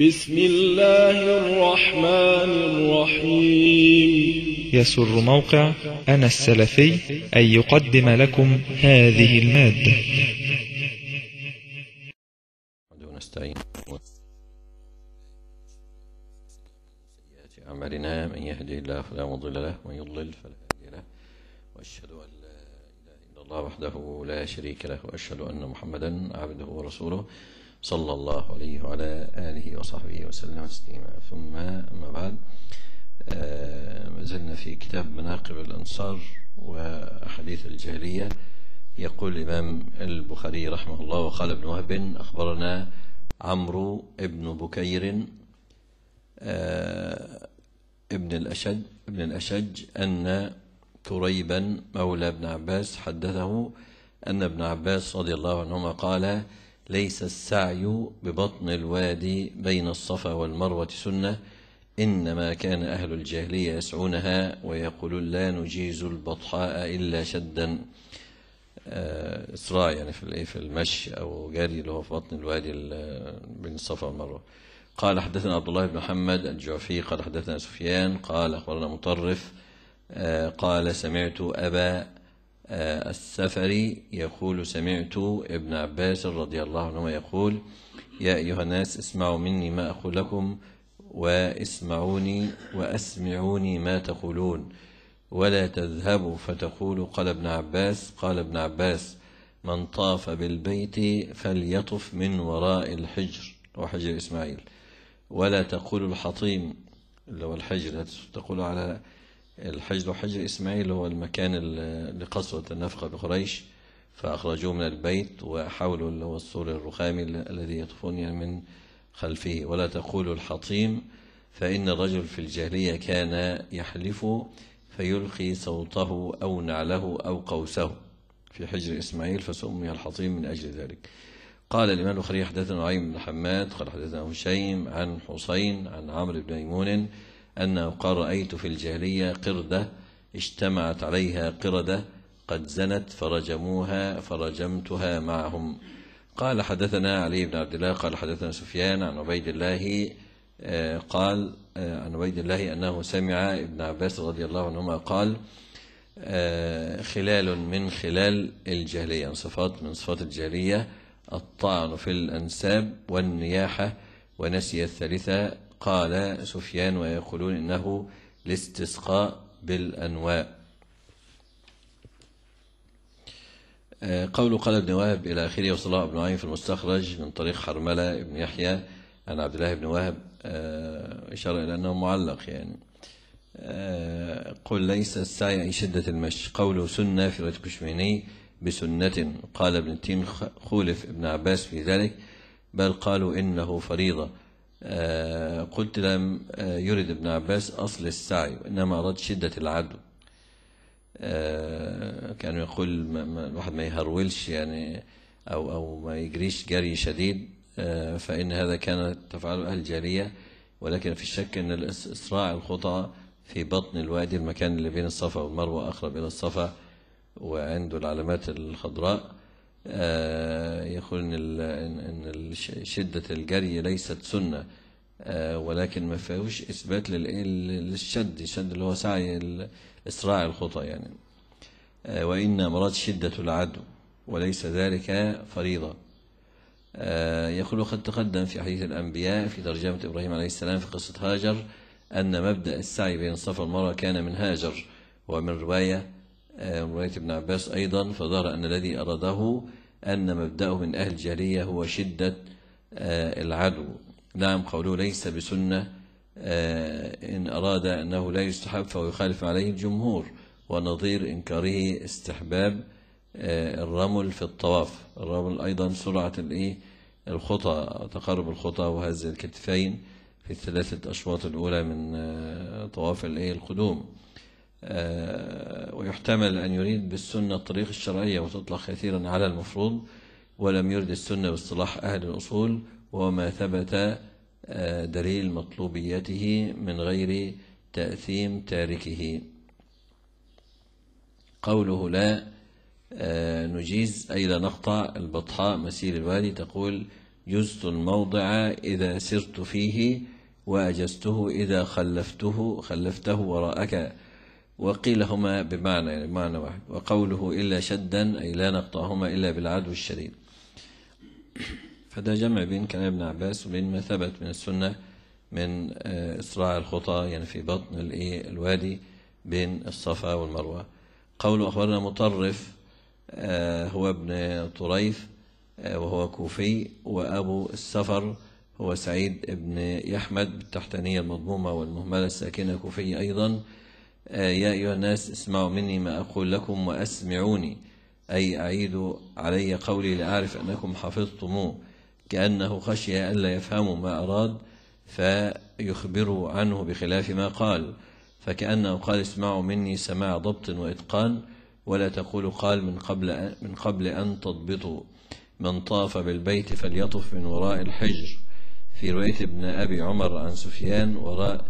بسم الله الرحمن الرحيم يسر موقع أنا السلفي أن يقدم لكم هذه المادة ونستعين سيئات أعمالنا من يهدي الله فلا مضل له ومن يضلل فلا هادي له وأشهد أن لا إله إلا الله وحده لا شريك له وأشهد أن محمدا عبده ورسوله صلى الله عليه وعلى آله وصحبه وسلم تسليما ثم أما بعد ما آه، زلنا في كتاب مناقب الأنصار وأحاديث الجاهلية يقول الإمام البخاري رحمه الله وقال ابن وهب أخبرنا عمرو ابن بكير آه، ابن الأشج ابن الأشج أن كريبا مولى ابن عباس حدثه أن ابن عباس رضي الله عنهما قال ليس السعي ببطن الوادي بين الصفا والمروة سنة إنما كان أهل الجاهلية يسعونها ويقولون لا نجيز البطحاء إلا شدا آه، إسراع يعني في في المشي أو جري اللي هو في بطن الوادي بين الصفا والمروة قال حدثنا عبد الله بن محمد الجعفي قال حدثنا سفيان قال أخبرنا مطرف آه، قال سمعت أبا آه، السفري يقول سمعت ابن عباس رضي الله عنه يقول يا أيها الناس اسمعوا مني ما أقول لكم واسمعوني وأسمعوني ما تقولون ولا تذهبوا فتقولوا قال ابن عباس قال ابن عباس من طاف بالبيت فليطف من وراء الحجر وحجر إسماعيل ولا تقول الحطيم اللي هو الحجر تقول على الحجر حجر إسماعيل هو المكان اللي النفقة بقريش فأخرجوه من البيت وحولوا اللي هو السور الرخامي الذي يطفون يعني من خلفه ولا تقولوا الحطيم فإن الرجل في الجاهلية كان يحلف فيلقي صوته أو نعله أو قوسه في حجر إسماعيل فسمي الحطيم من أجل ذلك قال الإمام البخاري حدثنا نعيم بن حماد قال حدثنا هشيم عن حسين عن عمرو بن ميمون أنه قال رأيت في الجاهلية قردة اجتمعت عليها قردة قد زنت فرجموها فرجمتها معهم قال حدثنا علي بن عبد الله قال حدثنا سفيان عن عبيد الله آه، قال آه، عن عبيد الله أنه سمع ابن عباس رضي الله عنهما قال آه، خلال من خلال الجاهلية صفات من صفات الجاهلية الطعن في الأنساب والنياحة ونسي الثالثة قال سفيان ويقولون إنه الاستسقاء بالأنواء آه، قوله قال ابن وهب إلى آخره وصلى الله ابن عين في المستخرج من طريق حرملة ابن يحيى عن عبد الله بن وهب آه، إشارة إلى أنه معلق يعني آه، قل ليس السعي عن شدة المشي قوله سنة في رواية كشميني بسنة قال ابن تيم خولف ابن عباس في ذلك بل قالوا إنه فريضة آه، قلت لم آه، يرد ابن عباس أصل السعي وإنما أراد شدة العدو آه، كان يقول الواحد ما يهرولش يعني أو أو ما يجريش جري شديد فإن هذا كان تفعله أهل جارية ولكن في الشك أن الإسراع الخطى في بطن الوادي المكان اللي بين الصفا والمروة أقرب إلى الصفا وعنده العلامات الخضراء آه، يقول إن ان شدة الجري ليست سنة آه، ولكن ما فيهوش إثبات للشد الشد اللي هو سعي إسراع الخطى يعني آه، وإن مراد شدة العدو وليس ذلك فريضة يقول وقد تقدم في حديث الأنبياء في ترجمة إبراهيم عليه السلام في قصة هاجر أن مبدأ السعي بين الصفا والمروة كان من هاجر ومن رواية رواية ابن عباس أيضا فظهر أن الذي أراده أن مبدأه من أهل الجاهلية هو شدة آه، العدو نعم قوله ليس بسنة آه، إن أراد أنه لا يستحب فهو يخالف عليه الجمهور ونظير إنكاره استحباب آه، الرمل في الطواف الرمل أيضا سرعة الخطى تقرب الخطى وهز الكتفين في الثلاثة أشواط الأولى من طواف القدوم آه، ويحتمل أن يريد بالسنة الطريق الشرعية وتطلق كثيرا على المفروض ولم يرد السنة باصطلاح أهل الأصول وما ثبت آه، دليل مطلوبيته من غير تأثيم تاركه قوله لا آه، نجيز أي لا نقطع البطحاء مسير الوادي تقول جزت الموضع إذا سرت فيه وأجزته إذا خلفته خلفته وراءك وقيل هما بمعنى يعني بمعنى واحد وقوله إلا شدا أي لا نقطعهما إلا بالعدو الشديد فده جمع بين كلام ابن عباس وبين ما ثبت من السنة من آه، إسراع الخطى يعني في بطن الوادي بين الصفا والمروة قول أخبرنا مطرف آه، هو ابن طريف آه، وهو كوفي وأبو السفر هو سعيد بن يحمد بالتحتانية المضمومة والمهملة الساكنة كوفي أيضا آه، يا أيها الناس اسمعوا مني ما أقول لكم وأسمعوني أي أعيدوا علي قولي لأعرف أنكم حفظتموه كأنه خشي ألا يفهموا ما أراد فيخبروا عنه بخلاف ما قال فكأنه قال اسمعوا مني سماع ضبط وإتقان ولا تقولوا قال من قبل من قبل أن تضبطوا من طاف بالبيت فليطف من وراء الحجر في رواية ابن أبي عمر عن سفيان وراء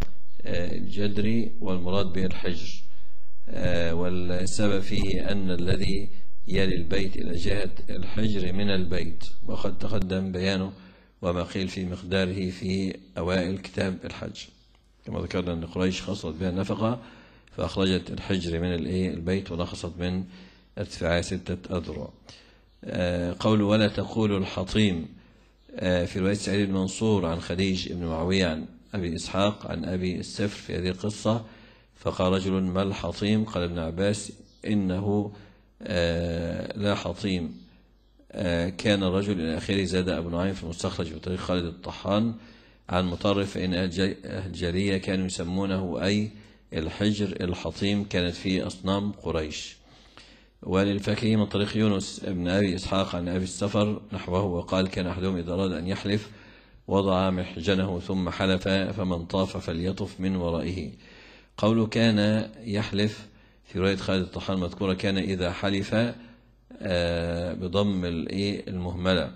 الجدري والمراد به الحجر آه، والسبب فيه أن الذي يلي البيت إلى جهة الحجر من البيت وقد تقدم بيانه وما قيل في مقداره في أوائل كتاب الحج كما ذكرنا أن قريش خصت بها النفقة فأخرجت الحجر من البيت ونقصت من ارتفاع ستة أذرع آه، قول ولا تقول الحطيم آه، في رواية سعيد المنصور عن خديج بن معوية عن أبي إسحاق عن أبي السفر في هذه القصة فقال رجل ما الحطيم قال ابن عباس إنه آه، لا حطيم آه، كان الرجل إلى آخره زاد أبو نعيم في المستخرج في طريق خالد الطحان عن مطرف فإن الجارية كانوا يسمونه أي الحجر الحطيم كانت فيه أصنام قريش وللفاكهة من طريق يونس بن أبي إسحاق عن أبي السفر نحوه وقال كان أحدهم إذا أراد أن يحلف وضع محجنه ثم حلف فمن طاف فليطف من ورائه قوله كان يحلف في رواية خالد الطحان مذكورة كان إذا حلف آه، بضم المهملة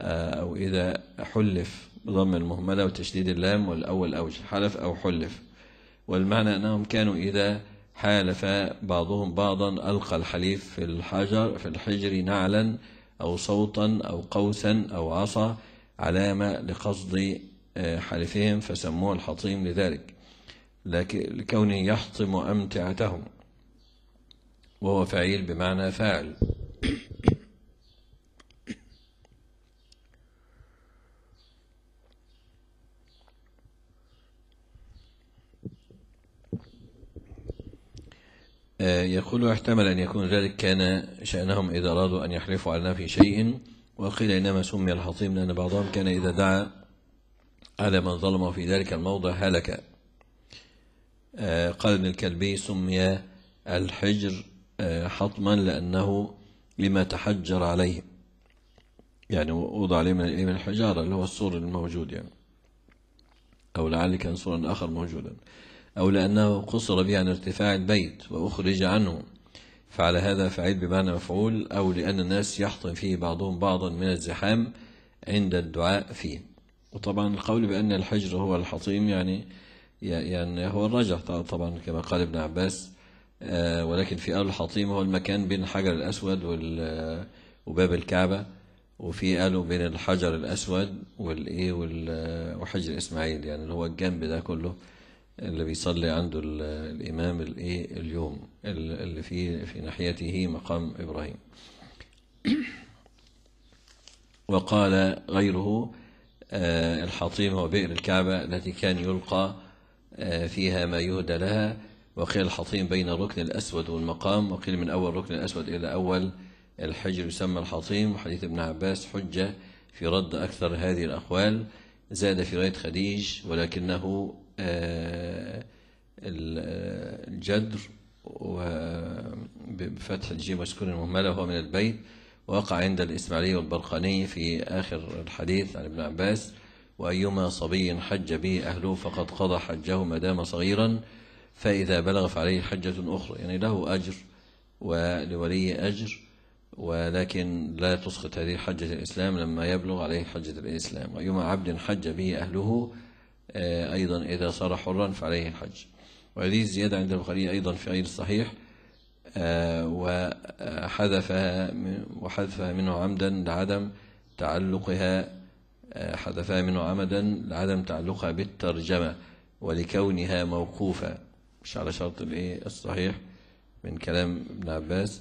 آه، أو إذا حلف بضم المهملة وتشديد اللام والأول أوج حلف أو حلف والمعنى أنهم كانوا إذا حالف بعضهم بعضا ألقى الحليف في الحجر في الحجر نعلا أو صوتا أو قوسا أو عصا علامة لقصد آه، حلفهم فسموه الحطيم لذلك لكن لكونه يحطم أمتعتهم وهو فعيل بمعنى فاعل آه، يقول احتمل أن يكون ذلك كان شأنهم إذا أرادوا أن يحلفوا على في شيء وقيل إنما سمي الحطيم لأن بعضهم كان إذا دعا على من ظلمه في ذلك الموضع هلك آه، قال ابن الكلبي سمي الحجر آه، حطما لأنه لما تحجر عليه يعني وضع عليه من الحجارة اللي هو السور الموجود يعني أو لعل كان سورا آخر موجودا أو لأنه قصر به عن ارتفاع البيت وأخرج عنه فعلى هذا فعيل بمعنى مفعول أو لأن الناس يحطم فيه بعضهم بعضا من الزحام عند الدعاء فيه وطبعا القول بأن الحجر هو الحطيم يعني يعني هو الرجح طبعا كما قال ابن عباس آه، ولكن في آل الحطيم هو المكان بين الحجر الأسود وباب الكعبة وفي قالوا بين الحجر الأسود والإيه وحجر إسماعيل يعني اللي هو الجنب ده كله اللي بيصلي عنده الإمام الإيه اليوم اللي في في ناحيته مقام إبراهيم وقال غيره آه، الحطيم وبئر الكعبة التي كان يلقى آه، فيها ما يهدى لها وقيل الحطيم بين الركن الأسود والمقام وقيل من أول الركن الأسود إلى أول الحجر يسمى الحطيم وحديث ابن عباس حجة في رد أكثر هذه الأقوال زاد في رايه خديج ولكنه آه، الجدر بفتح الجيم مسكون المهملة وهو من البيت وقع عند الإسماعيلي والبرقاني في آخر الحديث عن ابن عباس وأيما صبي حج به أهله فقد قضى حجه ما دام صغيرا فإذا بلغ فعليه حجة أخرى يعني له أجر ولولي أجر ولكن لا تسقط هذه حجة الإسلام لما يبلغ عليه حجة الإسلام وأيما عبد حج به أهله آه، أيضا إذا صار حرا فعليه الحج وهذه الزيادة عند البخاري أيضا في غير الصحيح وحذفها آه، وحذفها منه عمدا لعدم تعلقها آه، حذفها منه عمدا لعدم تعلقها بالترجمة ولكونها موقوفة مش على شرط الصحيح من كلام ابن عباس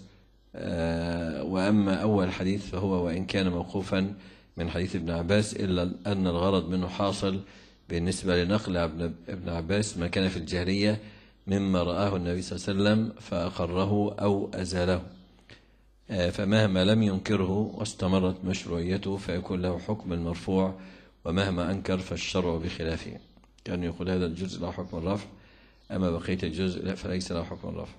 وأما أول حديث فهو وإن كان موقوفا من حديث ابن عباس إلا أن الغرض منه حاصل بالنسبة لنقل ابن عباس ما كان في الجاهلية مما رآه النبي صلى الله عليه وسلم فأقره أو أزاله آه، فمهما لم ينكره واستمرت مشروعيته فيكون له حكم المرفوع ومهما أنكر فالشرع بخلافه كان يقول هذا الجزء له حكم الرفع أما بقية الجزء فليس له حكم الرفع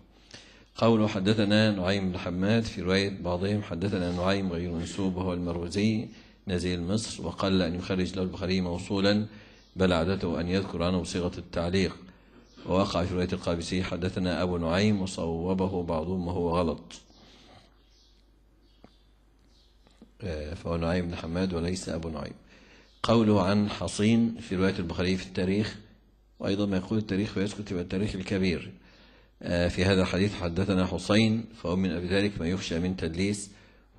قول حدثنا نعيم بن حماد في رواية بعضهم حدثنا نعيم غير منسوب وهو المروزي نزيل مصر وقل أن يخرج له البخاري موصولا بل عادته أن يذكر عنه صيغة التعليق ووقع في رواية القابسي حدثنا أبو نعيم وصوبه بعضهم وهو غلط آه، فهو نعيم بن حماد وليس أبو نعيم قوله عن حصين في رواية البخاري في التاريخ وأيضا ما يقول التاريخ فيسكت يبقى التاريخ الكبير آه، في هذا الحديث حدثنا حسين فهو من أبي ذلك ما يخشى من تدليس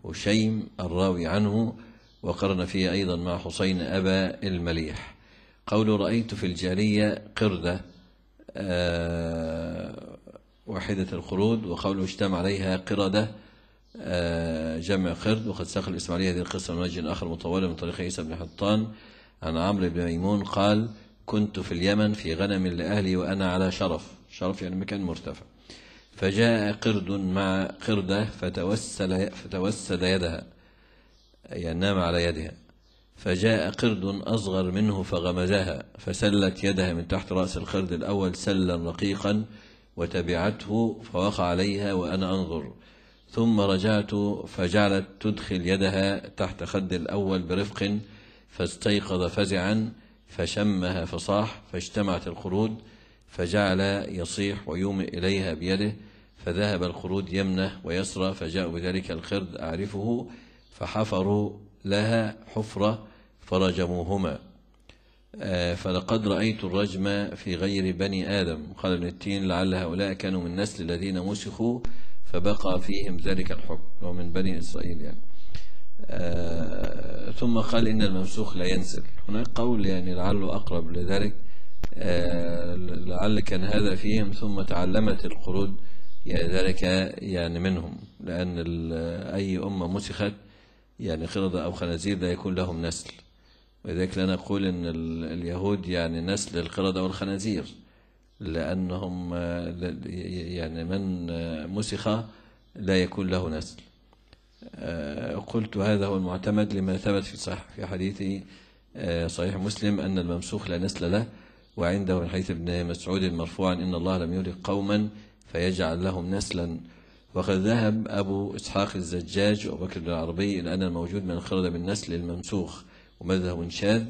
وشيم الراوي عنه وقرن فيه أيضا مع حسين أبا المليح قول رأيت في الجارية قردة آه، واحدة القرود وقوله اجتمع عليها قردة آه، جمع قرد وقد ساق الإسماعيلي هذه القصة من وجه آخر مطولة من طريق عيسى بن حطان عن عمرو بن ميمون قال كنت في اليمن في غنم لأهلي وأنا على شرف شرف يعني مكان مرتفع فجاء قرد مع قردة فتوسل, فتوسد يدها يعني نام على يدها فجاء قرد أصغر منه فغمزها فسلت يدها من تحت رأس القرد الأول سلا رقيقا وتبعته فوقع عليها وأنا أنظر ثم رجعت فجعلت تدخل يدها تحت خد الأول برفق فاستيقظ فزعا فشمها فصاح فاجتمعت القرود فجعل يصيح ويومئ إليها بيده فذهب القرود يمنه ويسرى فجاءوا بذلك الخرد أعرفه فحفروا لها حفرة فرجموهما آه، فلقد رأيت الرجم في غير بني آدم قال ابن التين لعل هؤلاء كانوا من نسل الذين مسخوا فبقى فيهم ذلك الحكم ومن بني إسرائيل يعني آه ثم قال إن الممسوخ لا ينسل هناك قول يعني لعله أقرب لذلك آه لعل كان هذا فيهم ثم تعلمت القرود ذلك يعني منهم لأن أي أمة مسخت يعني قردة أو خنازير لا يكون لهم نسل ولذلك لا نقول أن اليهود يعني نسل القردة والخنازير لأنهم يعني من مسخ لا يكون له نسل آه، قلت هذا هو المعتمد لما ثبت في صحيح في حديث آه، صحيح مسلم أن الممسوخ لا نسل له وعنده من حيث ابن مسعود مرفوعا إن الله لم يولد قوما فيجعل لهم نسلا وقد ذهب أبو إسحاق الزجاج وأبو بكر العربي إلى أن الموجود من من بالنسل الممسوخ ومذهب شاذ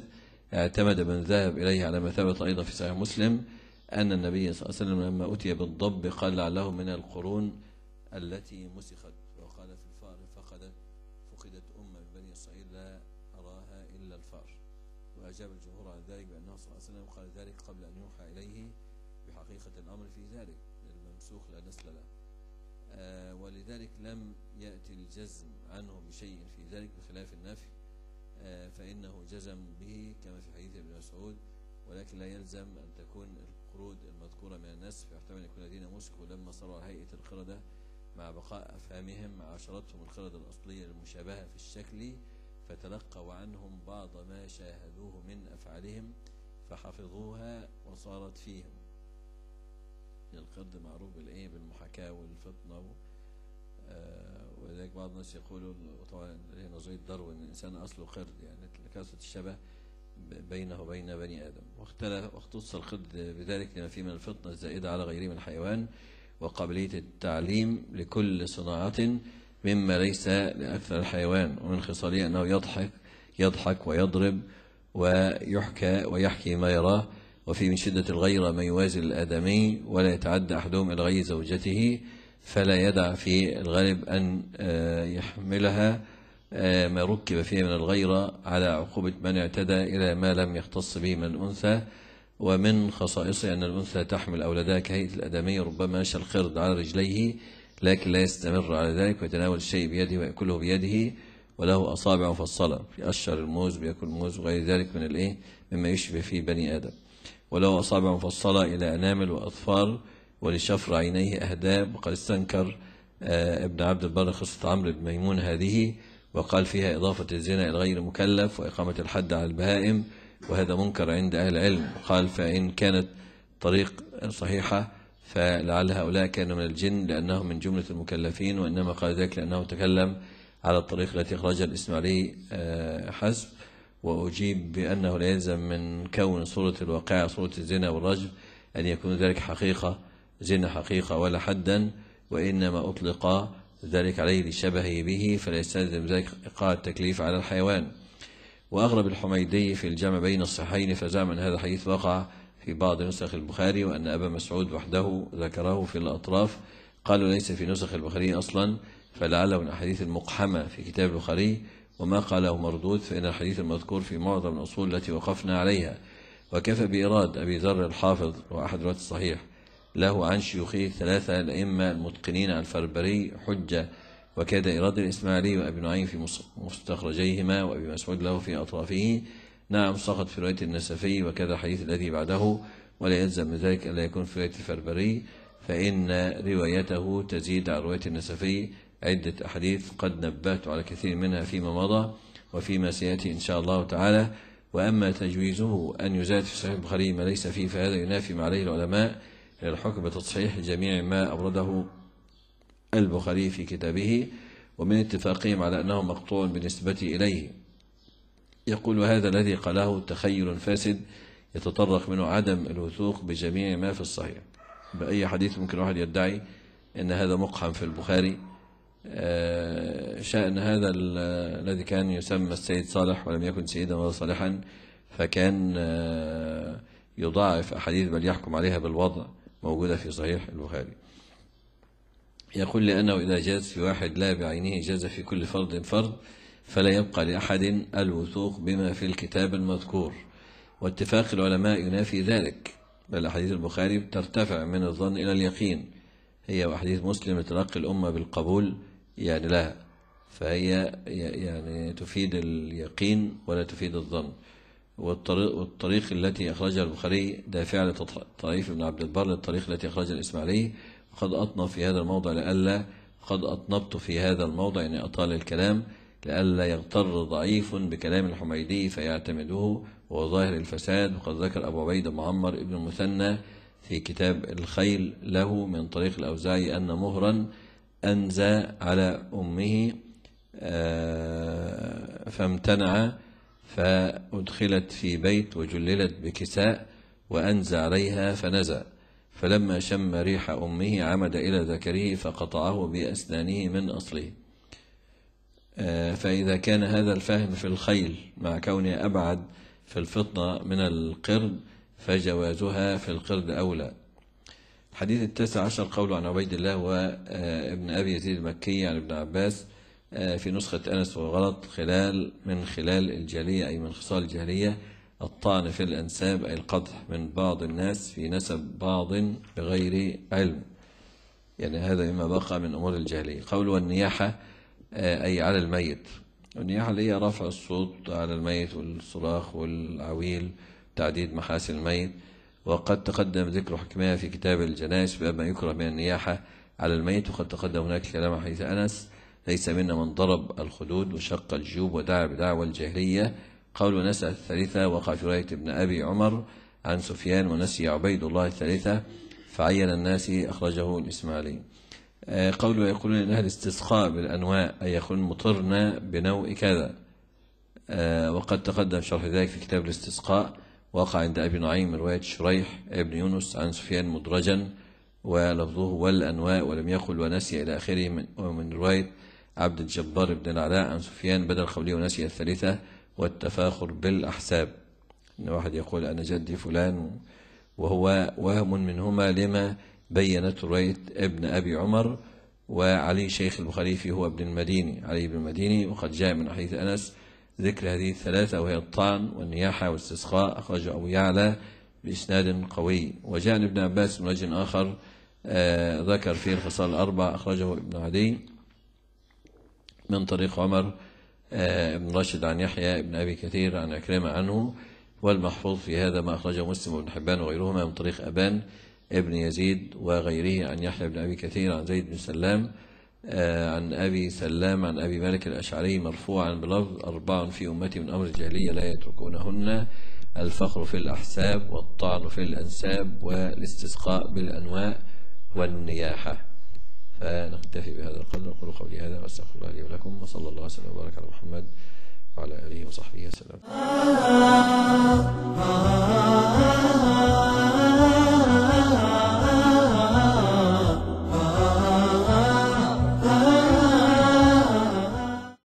اعتمد من ذهب إليه على ما ثبت أيضا في صحيح مسلم أن النبي صلى الله عليه وسلم لما أتي بالضب قال لعله من القرون التي مسخت وقال في الفار فقدت فقدت أمة من بني إسرائيل لا أراها إلا الفار وأجاب الجمهور عن ذلك بأنه صلى الله عليه وسلم قال ذلك قبل أن يوحى إليه بحقيقة الأمر في ذلك الممسوخ لا نسل له آه، ولذلك لم يأتي الجزم عنه بشيء في ذلك بخلاف النفي آه، فإنه جزم به كما في حديث ابن مسعود ولكن لا يلزم أن تكون القرود المذكورة من الناس فيحتمل أن يكون الذين مسكوا لما صاروا على هيئة القردة مع بقاء أفهامهم عاشرتهم القردة الأصلية المشابهة في الشكل فتلقوا عنهم بعض ما شاهدوه من أفعالهم فحفظوها وصارت فيهم القرد معروف بالايه بالمحاكاه والفطنه و... آه ولذلك بعض الناس يقولوا طبعا نظريه داروين الانسان اصله قرد يعني كثره الشبه بينه وبين بني ادم واختلف واختص القرد بذلك لما فيه من الفطنه الزائده على غيره من الحيوان وقابليه التعليم لكل صناعه مما ليس لاكثر الحيوان ومن خصاله انه يضحك يضحك ويضرب ويحكى ويحكي ما يراه وفي من شدة الغيرة ما يوازي الآدمي ولا يتعدى أحدهم إلى غير زوجته فلا يدع في الغالب أن آه، يحملها آه، ما ركب فيه من الغيرة على عقوبة من اعتدى إلى ما لم يختص به من الأنثى ومن خصائصه أن الأنثى تحمل أولادها كهيئة الآدمي ربما يشى الخرد على رجليه لكن لا يستمر على ذلك ويتناول الشيء بيده ويأكله بيده وله أصابع مفصلة في أشهر الموز بيأكل الموز وغير ذلك من الإيه مما يشبه في بني آدم وله أصابع مفصلة إلى أنامل وأظفار ولشفر عينيه أهداب وقد استنكر آه، ابن عبد البر قصة عمرو بن ميمون هذه وقال فيها إضافة الزنا إلى غير مكلف وإقامة الحد على البهائم وهذا منكر عند أهل العلم قال فإن كانت طريق صحيحة فلعل هؤلاء كانوا من الجن لأنهم من جملة المكلفين وإنما قال ذلك لأنه تكلم على الطريق التي أخرجها الإسماعيلي آه، حسب وأجيب بأنه لا يلزم من كون صورة الواقعة صورة الزنا والرجم أن يكون ذلك حقيقة زنا حقيقة ولا حدا وإنما أطلق ذلك عليه لشبهه به فلا يستلزم ذلك إيقاع التكليف على الحيوان وأغرب الحميدي في الجمع بين الصحيحين فزعم أن هذا الحديث وقع في بعض نسخ البخاري وأن أبا مسعود وحده ذكره في الأطراف قالوا ليس في نسخ البخاري أصلا فلعله من أحاديث المقحمة في كتاب البخاري وما قاله مردود فإن الحديث المذكور في معظم الأصول التي وقفنا عليها وكفى بإيراد أبي ذر الحافظ وأحد رواة الصحيح له عن شيوخه ثلاثة الأئمة المتقنين الفربري حجة وكاد إيراد الإسماعيلي وأبي نعيم في مستخرجيهما وأبي مسعود له في أطرافه نعم سقط في رواية النسفي وكذا الحديث الذي بعده ولا يلزم من ذلك ألا يكون في رواية الفربري فإن روايته تزيد على رواية النسفي عدة أحاديث قد نبهت على كثير منها فيما مضى وفيما سيأتي إن شاء الله تعالى وأما تجويزه أن يزاد في صحيح البخاري ما ليس فيه فهذا ينافي ما عليه العلماء الحكم بتصحيح جميع ما أورده البخاري في كتابه ومن اتفاقهم على أنه مقطوع بالنسبة إليه يقول هذا الذي قاله تخيل فاسد يتطرق منه عدم الوثوق بجميع ما في الصحيح بأي حديث ممكن واحد يدعي أن هذا مقحم في البخاري آه، شأن هذا الذي كان يسمى السيد صالح ولم يكن سيدا ولا صالحا فكان آه، يضاعف أحاديث بل يحكم عليها بالوضع موجودة في صحيح البخاري يقول لأنه إذا جاز في واحد لا بعينه جاز في كل فرض فرض فلا يبقى لأحد الوثوق بما في الكتاب المذكور واتفاق العلماء ينافي ذلك بل أحاديث البخاري ترتفع من الظن إلى اليقين هي وحديث مسلم تلقي الأمة بالقبول يعني لها فهي يعني تفيد اليقين ولا تفيد الظن والطريق, والطريق التي أخرجها البخاري فعل طريف بن عبد البر الطريق التي أخرجها الإسماعيلي وقد أطنب في هذا الموضع لئلا قد أطنبت في هذا الموضع يعني أطال الكلام لئلا يغتر ضعيف بكلام الحميدي فيعتمده وظاهر الفساد وقد ذكر أبو عبيد معمر ابن المثنى في كتاب الخيل له من طريق الأوزاعي أن مهرا أنزى على أمه آه، فامتنع فأدخلت في بيت وجللت بكساء وأنزى عليها فنزى فلما شم ريح أمه عمد إلى ذكره فقطعه بأسنانه من أصله آه، فإذا كان هذا الفهم في الخيل مع كونه أبعد في الفطنة من القرد فجوازها في القرد أولى الحديث التاسع عشر قوله عن عبيد الله وابن أبي يزيد المكي عن ابن عباس آه، في نسخة أنس وغلط خلال من خلال الجاهلية أي من خصال الجاهلية الطعن في الأنساب أي القدح من بعض الناس في نسب بعض بغير علم يعني هذا مما بقى من أمور الجاهلية قول والنياحة آه، أي على الميت والنياحة اللي هي رفع الصوت على الميت والصراخ والعويل تعديد محاسن الميت وقد تقدم ذكر حكمها في كتاب الجنائز باب ما يكره من النياحة على الميت وقد تقدم هناك كلام حديث أنس ليس منا من ضرب الخدود وشق الجيوب ودعا بدعوى الجاهلية قول نسأل الثالثة وقع في رايه ابن أبي عمر عن سفيان ونسي عبيد الله الثالثة فعين الناس أخرجه الإسماعيلي آه، قوله يقولون إنها الاستسقاء بالأنواء أي يقولون مطرنا بنوء كذا آه، وقد تقدم شرح ذلك في كتاب الاستسقاء وقع عند أبي نعيم رواية شريح ابن يونس عن سفيان مدرجا ولفظه والأنواء ولم يقل ونسي إلى آخره من, ومن رواية عبد الجبار بن العلاء عن سفيان بدل قوله ونسي الثالثة والتفاخر بالأحساب إن واحد يقول أنا جدي فلان وهو وهم منهما لما بينت رواية ابن أبي عمر وعلي شيخ البخاري هو ابن المديني علي بن المديني وقد جاء من حديث أنس ذكر هذه الثلاثة وهي الطعن والنياحة والاستسخاء أخرجه أبو يعلى بإسناد قوي وجاء ابن عباس من وجه آخر آه، ذكر فيه الخصال الأربع أخرجه ابن عدي من طريق عمر ابن آه، بن رشد عن يحيى بن أبي كثير عن عكرمة عنه والمحفوظ في هذا ما أخرجه مسلم وابن حبان وغيرهما من طريق أبان ابن يزيد وغيره عن يحيى بن أبي كثير عن زيد بن سلام عن أبي سلام عن أبي مالك الأشعري مرفوعا بلغ أربع في أمتي من أمر الجاهلية لا يتركونهن الفخر في الأحساب والطعن في الأنساب والاستسقاء بالأنواء والنياحة فنكتفي بهذا القدر أقول قولي هذا وأستغفر الله لي ولكم وصلى الله وسلم وبارك على محمد وعلى آله وصحبه وسلم